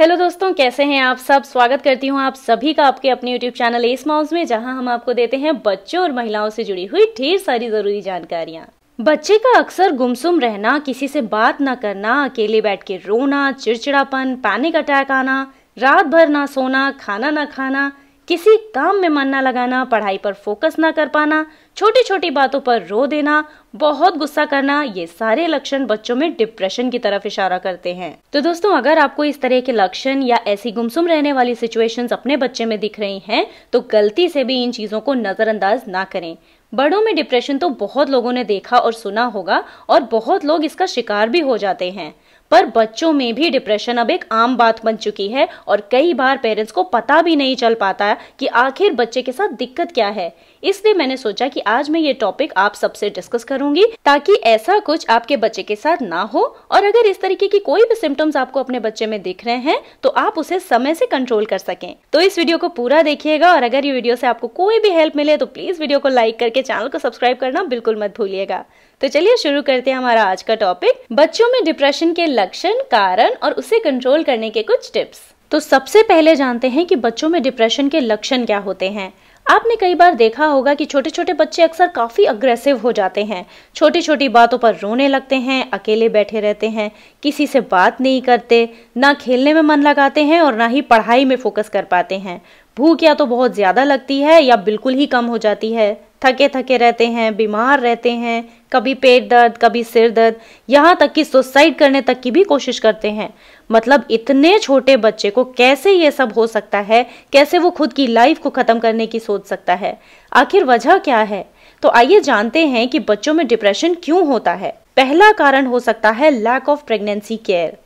hello दोस्तों कैसे हैं आप सब स्वागत करती हूं आप सभी का आपके अपने यूट्यूब चैनल एस माउस में जहां हम आपको देते हैं बच्चों और महिलाओं से जुड़ी हुई ढेर सारी जरूरी जानकारियां बच्चे का अक्सर गुमसुम रहना किसी से बात न करना अकेले बैठ के रोना चिड़चिड़ापन पैनिक अटैक आना रात भर ना सोना खाना ना खाना किसी काम में मन ना लगाना पढ़ाई पर फोकस ना कर पाना छोटी छोटी बातों पर रो देना बहुत गुस्सा करना ये सारे लक्षण बच्चों में डिप्रेशन की तरफ इशारा करते हैं तो दोस्तों अगर आपको इस तरह के लक्षण या ऐसी गुमसुम रहने वाली सिचुएशंस अपने बच्चे में दिख रही हैं तो गलती से भी इन चीजों को नजरअंदाज ना करें बड़ों में डिप्रेशन तो बहुत लोगों ने देखा और सुना होगा और बहुत लोग इसका शिकार भी हो जाते हैं पर बच्चों में भी डिप्रेशन अब एक आम बात बन चुकी है और कई बार पेरेंट्स को पता भी नहीं चल पाता कि आखिर बच्चे के साथ दिक्कत क्या है इसलिए मैंने सोचा कि आज मैं ये टॉपिक आप सबसे डिस्कस करूंगी ताकि ऐसा कुछ आपके बच्चे के साथ ना हो और अगर इस तरीके की कोई भी सिम्टम्स आपको अपने बच्चे में दिख रहे हैं तो आप उसे समय से कंट्रोल कर सकें तो इस वीडियो को पूरा देखिएगा और अगर ये वीडियो से आपको कोई भी हेल्प मिले तो प्लीज वीडियो को लाइक करके चैनल को सब्सक्राइब करना बिल्कुल मत भूलिएगा तो चलिए शुरू करते हैं हमारा आज का टॉपिक बच्चों में डिप्रेशन के लक्षण कारण और उसे कंट्रोल करने के कुछ टिप्स तो सबसे पहले जानते हैं कि बच्चों में डिप्रेशन के लक्षण क्या होते हैं आपने कई बार देखा होगा कि छोटे छोटे बच्चे अक्सर काफ़ी अग्रेसिव हो जाते हैं छोटी छोटी बातों पर रोने लगते हैं अकेले बैठे रहते हैं किसी से बात नहीं करते ना खेलने में मन लगाते हैं और ना ही पढ़ाई में फोकस कर पाते हैं भूख या तो बहुत ज़्यादा लगती है या बिल्कुल ही कम हो जाती है थके थके रहते हैं बीमार रहते हैं कभी पेट दर्द कभी सिर दर्द यहाँ तक कि सुसाइड करने तक की भी कोशिश करते हैं मतलब इतने छोटे बच्चे को कैसे ये सब हो सकता है कैसे वो खुद की लाइफ को ख़त्म करने की सोच सकता है आखिर वजह क्या है तो आइए जानते हैं कि बच्चों में डिप्रेशन क्यों होता है पहला कारण हो सकता है लैक ऑफ प्रेगनेंसी केयर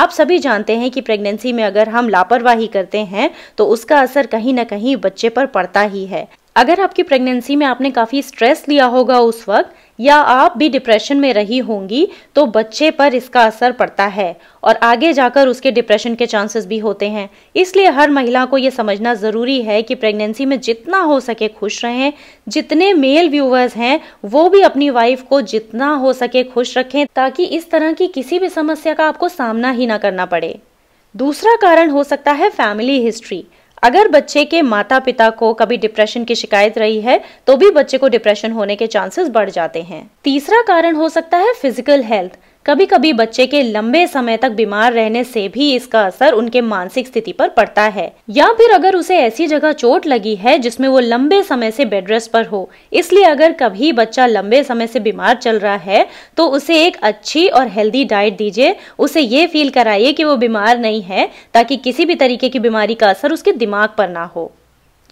आप सभी जानते हैं कि प्रेगनेंसी में अगर हम लापरवाही करते हैं तो उसका असर कहीं ना कहीं बच्चे पर पड़ता ही है अगर आपकी प्रेगनेंसी में आपने काफ़ी स्ट्रेस लिया होगा उस वक्त या आप भी डिप्रेशन में रही होंगी तो बच्चे पर इसका असर पड़ता है और आगे जाकर उसके डिप्रेशन के चांसेस भी होते हैं इसलिए हर महिला को ये समझना ज़रूरी है कि प्रेगनेंसी में जितना हो सके खुश रहें जितने मेल व्यूवर्स हैं वो भी अपनी वाइफ को जितना हो सके खुश रखें ताकि इस तरह की किसी भी समस्या का आपको सामना ही ना करना पड़े दूसरा कारण हो सकता है फैमिली हिस्ट्री अगर बच्चे के माता पिता को कभी डिप्रेशन की शिकायत रही है तो भी बच्चे को डिप्रेशन होने के चांसेस बढ़ जाते हैं तीसरा कारण हो सकता है फिजिकल हेल्थ कभी कभी बच्चे के लंबे समय तक बीमार रहने से भी इसका असर उनके मानसिक स्थिति पर पड़ता है या फिर अगर उसे ऐसी जगह चोट लगी है जिसमें वो लंबे समय से बेड रेस्ट पर हो इसलिए अगर कभी बच्चा लंबे समय से बीमार चल रहा है तो उसे एक अच्छी और हेल्दी डाइट दीजिए उसे ये फील कराइए कि वो बीमार नहीं है ताकि किसी भी तरीके की बीमारी का असर उसके दिमाग पर ना हो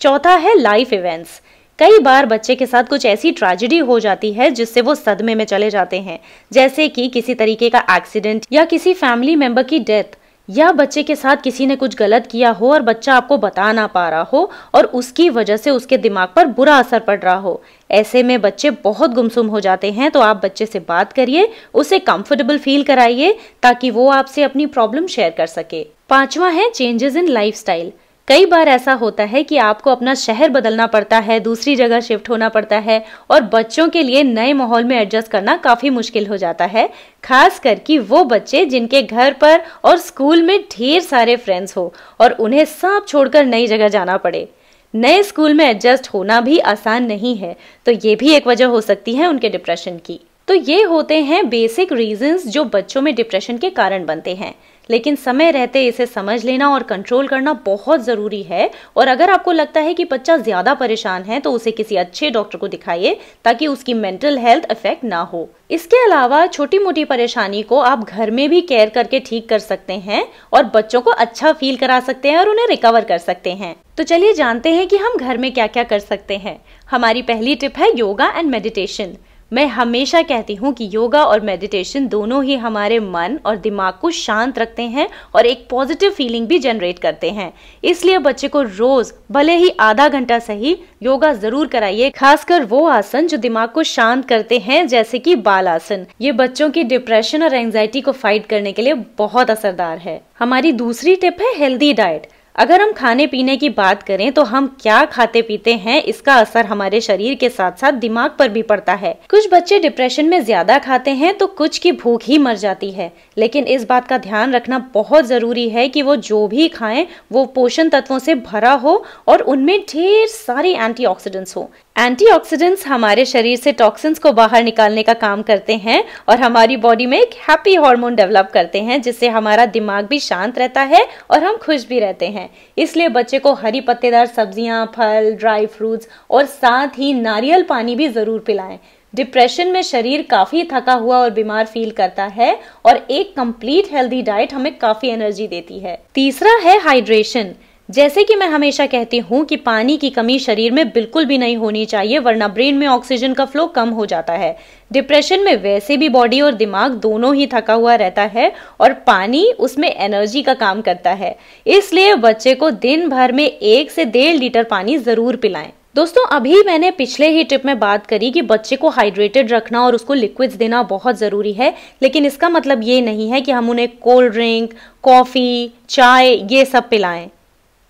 चौथा है लाइफ इवेंट्स कई बार बच्चे के साथ कुछ ऐसी ट्रेजिडी हो जाती है जिससे वो सदमे में चले जाते हैं जैसे कि किसी तरीके का एक्सीडेंट या किसी फैमिली मेंबर की डेथ या बच्चे के साथ किसी ने कुछ गलत किया हो और बच्चा आपको बता ना पा रहा हो और उसकी वजह से उसके दिमाग पर बुरा असर पड़ रहा हो ऐसे में बच्चे बहुत गुमसुम हो जाते हैं तो आप बच्चे से बात करिए उसे कंफर्टेबल फील कराइए ताकि वो आपसे अपनी प्रॉब्लम शेयर कर सके पांचवा है चेंजेस इन लाइफस्टाइल कई बार ऐसा होता है कि आपको अपना शहर बदलना पड़ता है दूसरी जगह शिफ्ट होना पड़ता है और बच्चों के लिए नए माहौल में एडजस्ट करना काफ़ी मुश्किल हो जाता है खास करके वो बच्चे जिनके घर पर और स्कूल में ढेर सारे फ्रेंड्स हो और उन्हें सब छोड़कर नई जगह जाना पड़े नए स्कूल में एडजस्ट होना भी आसान नहीं है तो ये भी एक वजह हो सकती है उनके डिप्रेशन की तो ये होते हैं बेसिक रीजंस जो बच्चों में डिप्रेशन के कारण बनते हैं लेकिन समय रहते इसे समझ लेना और कंट्रोल करना बहुत ज़रूरी है और अगर आपको लगता है कि बच्चा ज़्यादा परेशान है तो उसे किसी अच्छे डॉक्टर को दिखाइए ताकि उसकी मेंटल हेल्थ अफेक्ट ना हो इसके अलावा छोटी मोटी परेशानी को आप घर में भी केयर करके ठीक कर सकते हैं और बच्चों को अच्छा फील करा सकते हैं और उन्हें रिकवर कर सकते हैं तो चलिए जानते हैं कि हम घर में क्या क्या कर सकते हैं हमारी पहली टिप है योगा एंड मेडिटेशन मैं हमेशा कहती हूँ कि योगा और मेडिटेशन दोनों ही हमारे मन और दिमाग को शांत रखते हैं और एक पॉजिटिव फीलिंग भी जनरेट करते हैं इसलिए बच्चे को रोज भले ही आधा घंटा सही योगा जरूर कराइए खासकर वो आसन जो दिमाग को शांत करते हैं जैसे कि बाल आसन ये बच्चों की डिप्रेशन और एंगजाइटी को फाइट करने के लिए बहुत असरदार है हमारी दूसरी टिप है हेल्दी डाइट अगर हम खाने पीने की बात करें तो हम क्या खाते पीते हैं इसका असर हमारे शरीर के साथ साथ दिमाग पर भी पड़ता है कुछ बच्चे डिप्रेशन में ज्यादा खाते हैं तो कुछ की भूख ही मर जाती है लेकिन इस बात का ध्यान रखना बहुत जरूरी है कि वो जो भी खाएं वो पोषण तत्वों से भरा हो और उनमें ढेर सारे एंटीऑक्सीडेंट्स हो एंटीऑक्सीडेंट्स हमारे शरीर से टॉक्सिन्स को बाहर निकालने का काम करते हैं और हमारी बॉडी में एक हैप्पी हार्मोन डेवलप करते हैं जिससे हमारा दिमाग भी शांत रहता है और हम खुश भी रहते हैं इसलिए बच्चे को हरी पत्तेदार सब्जियां फल ड्राई फ्रूट्स और साथ ही नारियल पानी भी ज़रूर पिलाएं डिप्रेशन में शरीर काफ़ी थका हुआ और बीमार फील करता है और एक कंप्लीट हेल्दी डाइट हमें काफ़ी एनर्जी देती है तीसरा है हाइड्रेशन जैसे कि मैं हमेशा कहती हूँ कि पानी की कमी शरीर में बिल्कुल भी नहीं होनी चाहिए वरना ब्रेन में ऑक्सीजन का फ्लो कम हो जाता है डिप्रेशन में वैसे भी बॉडी और दिमाग दोनों ही थका हुआ रहता है और पानी उसमें एनर्जी का काम करता है इसलिए बच्चे को दिन भर में एक से डेढ़ लीटर पानी जरूर पिलाएं दोस्तों अभी मैंने पिछले ही ट्रिप में बात करी कि बच्चे को हाइड्रेटेड रखना और उसको लिक्विड्स देना बहुत ज़रूरी है लेकिन इसका मतलब ये नहीं है कि हम उन्हें कोल्ड ड्रिंक कॉफ़ी चाय ये सब पिलाएं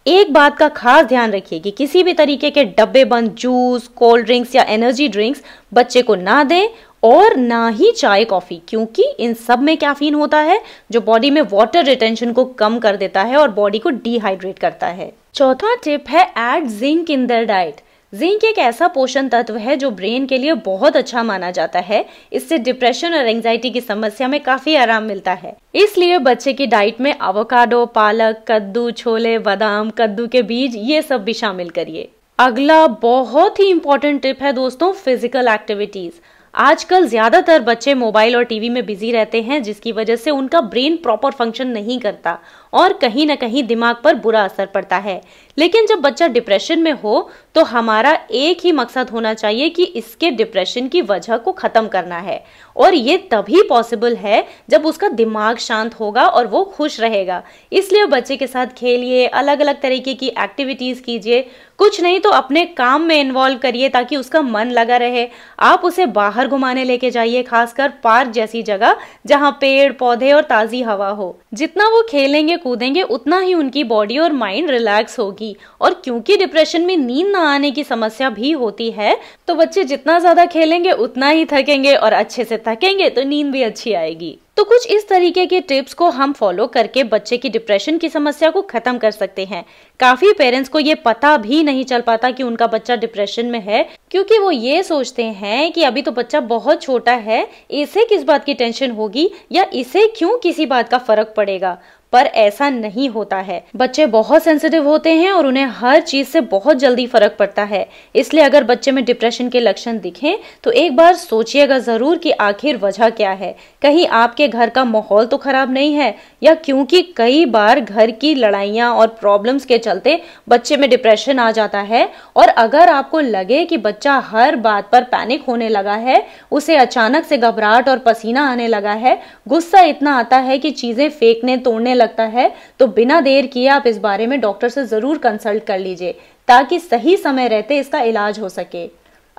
एक बात का खास ध्यान रखिए कि किसी भी तरीके के डब्बे बंद जूस कोल्ड ड्रिंक्स या एनर्जी ड्रिंक्स बच्चे को ना दें और ना ही चाय कॉफ़ी क्योंकि इन सब में कैफीन होता है जो बॉडी में वाटर रिटेंशन को कम कर देता है और बॉडी को डिहाइड्रेट करता है चौथा टिप है add zinc in their diet zinc एक ऐसा पोषण तत्व है जो ब्रेन के लिए बहुत अच्छा माना जाता है इससे डिप्रेशन और एंजाइटी की समस्या में काफी आराम मिलता है इसलिए बच्चे की डाइट में अवोकाडो पालक कद्दू छोले बादाम कद्दू के बीज ये सब भी शामिल करिए अगला बहुत ही इंपॉर्टेंट टिप है दोस्तों फिजिकल एक्टिविटीज आजकल ज्यादातर बच्चे मोबाइल और टीवी में बिजी रहते हैं जिसकी वजह से उनका ब्रेन प्रॉपर फंक्शन नहीं करता और कहीं ना कहीं दिमाग पर बुरा असर पड़ता है लेकिन जब बच्चा डिप्रेशन में हो तो हमारा एक ही मकसद होना चाहिए कि इसके डिप्रेशन की वजह को ख़त्म करना है और ये तभी पॉसिबल है जब उसका दिमाग शांत होगा और वो खुश रहेगा इसलिए बच्चे के साथ खेलिए अलग अलग तरीके की एक्टिविटीज़ कीजिए कुछ नहीं तो अपने काम में इन्वॉल्व करिए ताकि उसका मन लगा रहे आप उसे बाहर घुमाने लेके जाइए खासकर पार्क जैसी जगह जहाँ पेड़ पौधे और ताज़ी हवा हो जितना वो खेलेंगे कूदेंगे उतना ही उनकी बॉडी और माइंड रिलैक्स होगी और क्योंकि डिप्रेशन में नींद ना आने की समस्या भी होती है तो बच्चे जितना ज्यादा खेलेंगे उतना ही थकेंगे और अच्छे से थकेंगे तो नींद भी अच्छी आएगी तो कुछ इस तरीके के टिप्स को हम फॉलो करके बच्चे की डिप्रेशन की समस्या को खत्म कर सकते हैं काफी पेरेंट्स को ये पता भी नहीं चल पाता कि उनका बच्चा डिप्रेशन में है क्योंकि वो ये सोचते हैं कि अभी तो बच्चा बहुत छोटा है इसे किस बात की टेंशन होगी या इसे क्यों किसी बात का फर्क पड़ेगा पर ऐसा नहीं होता है बच्चे बहुत सेंसिटिव होते हैं और उन्हें हर चीज से बहुत जल्दी फर्क पड़ता है इसलिए अगर बच्चे में डिप्रेशन के लक्षण दिखें तो एक बार सोचिएगा जरूर कि आखिर वजह क्या है कहीं आपके घर का माहौल तो खराब नहीं है या क्योंकि कई बार घर की लड़ाइयाँ और प्रॉब्लम्स के चलते बच्चे में डिप्रेशन आ जाता है और अगर आपको लगे कि बच्चा हर बात पर पैनिक होने लगा है उसे अचानक से घबराहट और पसीना आने लगा है गुस्सा इतना आता है कि चीजें फेंकने तोड़ने लग लगता है तो बिना देर किए आप इस बारे में डॉक्टर से ज़रूर कंसल्ट कर लीजिए ताकि सही समय रहते इसका इलाज हो सके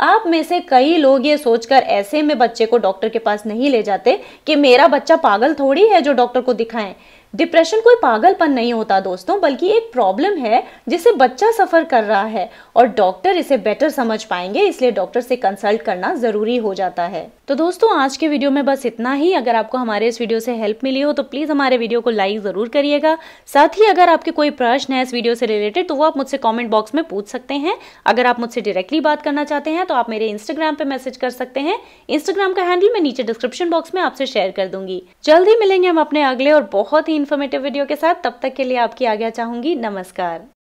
आप में से कई लोग ये सोचकर ऐसे में बच्चे को डॉक्टर के पास नहीं ले जाते कि मेरा बच्चा पागल थोड़ी है जो डॉक्टर को दिखाएं डिप्रेशन कोई पागलपन नहीं होता दोस्तों बल्कि एक प्रॉब्लम है जिसे बच्चा सफ़र कर रहा है और डॉक्टर इसे बेटर समझ पाएंगे इसलिए डॉक्टर से कंसल्ट करना ज़रूरी हो जाता है तो दोस्तों आज के वीडियो में बस इतना ही अगर आपको हमारे इस वीडियो से हेल्प मिली हो तो प्लीज़ हमारे वीडियो को लाइक ज़रूर करिएगा साथ ही अगर आपके कोई प्रश्न है इस वीडियो से रिलेटेड तो वो आप मुझसे कॉमेंट बॉक्स में पूछ सकते हैं अगर आप मुझसे डायरेक्टली बात करना चाहते हैं तो आप मेरे इंस्टाग्राम पर मैसेज कर सकते हैं इंस्टाग्राम का हैंडल मैं नीचे डिस्क्रिप्शन बॉक्स में आपसे शेयर कर दूंगी जल्द ही मिलेंगे हम अपने अगले और बहुत ही इन्फॉर्मेटिव वीडियो के साथ तब तक के लिए आपकी आज्ञा चाहूंगी नमस्कार